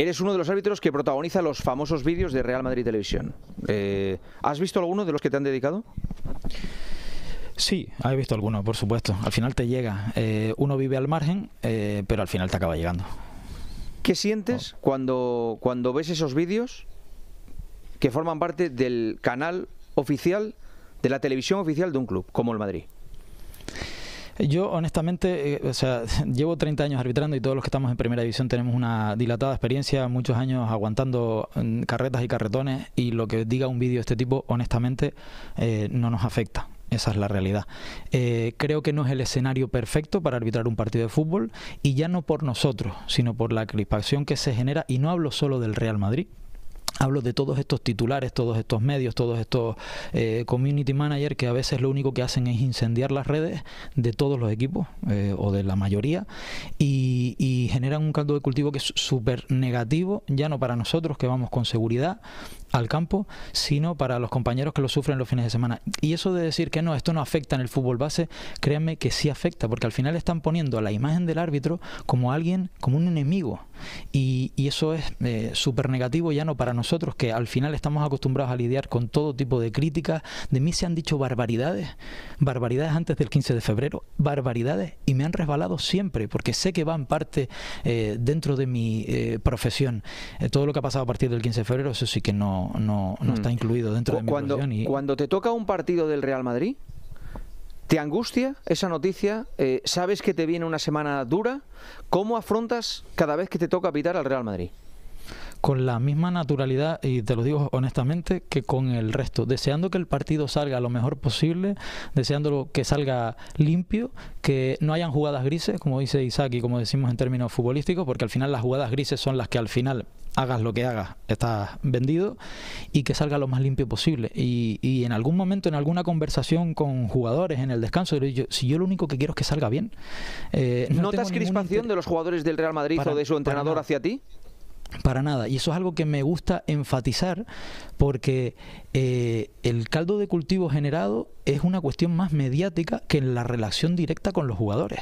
Eres uno de los árbitros que protagoniza los famosos vídeos de Real Madrid Televisión. Eh, ¿Has visto alguno de los que te han dedicado? Sí, he visto alguno, por supuesto. Al final te llega. Eh, uno vive al margen, eh, pero al final te acaba llegando. ¿Qué sientes oh. cuando, cuando ves esos vídeos que forman parte del canal oficial, de la televisión oficial de un club, como el Madrid? Yo honestamente, eh, o sea, llevo 30 años arbitrando y todos los que estamos en primera división tenemos una dilatada experiencia, muchos años aguantando mm, carretas y carretones y lo que diga un vídeo de este tipo, honestamente, eh, no nos afecta. Esa es la realidad. Eh, creo que no es el escenario perfecto para arbitrar un partido de fútbol y ya no por nosotros, sino por la crispación que se genera, y no hablo solo del Real Madrid, hablo de todos estos titulares, todos estos medios, todos estos eh, community managers que a veces lo único que hacen es incendiar las redes de todos los equipos eh, o de la mayoría y, generan un caldo de cultivo que es súper negativo, ya no para nosotros que vamos con seguridad al campo, sino para los compañeros que lo sufren los fines de semana. Y eso de decir que no, esto no afecta en el fútbol base, créanme que sí afecta, porque al final están poniendo a la imagen del árbitro como alguien, como un enemigo. Y, eso es eh, súper negativo ya no para nosotros nosotros que al final estamos acostumbrados a lidiar con todo tipo de críticas. De mí se han dicho barbaridades, barbaridades antes del 15 de febrero, barbaridades, y me han resbalado siempre, porque sé que va en parte eh, dentro de mi eh, profesión. Eh, todo lo que ha pasado a partir del 15 de febrero, eso sí que no, está mm. incluido dentro de mi cuando, profesión. Cuando te toca un partido del Real Madrid, ¿Te angustia esa noticia? ¿Sabes que te viene una semana dura? ¿Cómo afrontas cada vez que te toca pitar al Real Madrid? con la misma naturalidad, y te lo digo honestamente, que con el resto, deseando que el partido salga lo mejor posible, deseando que salga limpio, que no hayan jugadas grises, como dice Isaac y como decimos en términos futbolísticos, porque al final las jugadas grises son las que al final hagas lo que hagas, estás vendido y que salga lo más limpio posible. Y, y, en algún momento, en alguna conversación con jugadores en el descanso, si yo lo único que quiero es que salga bien. Eh, ¿Notas crispación de los jugadores del Real Madrid o de su entrenador hacia ti? Para nada. Y eso es algo que me gusta enfatizar porque eh, el caldo de cultivo generado es una cuestión más mediática que la relación directa con los jugadores.